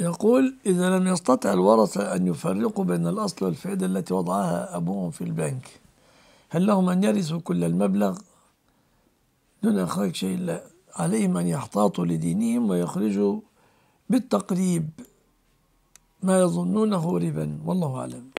يقول إذا لم يستطع الورثة أن يفرقوا بين الأصل والفائدة التي وضعها أبوهم في البنك هل لهم أن يرثوا كل المبلغ دون إخراج شيء لا عليهم أن يحتاطوا لدينهم ويخرجوا بالتقريب ما يظنونه ربا والله أعلم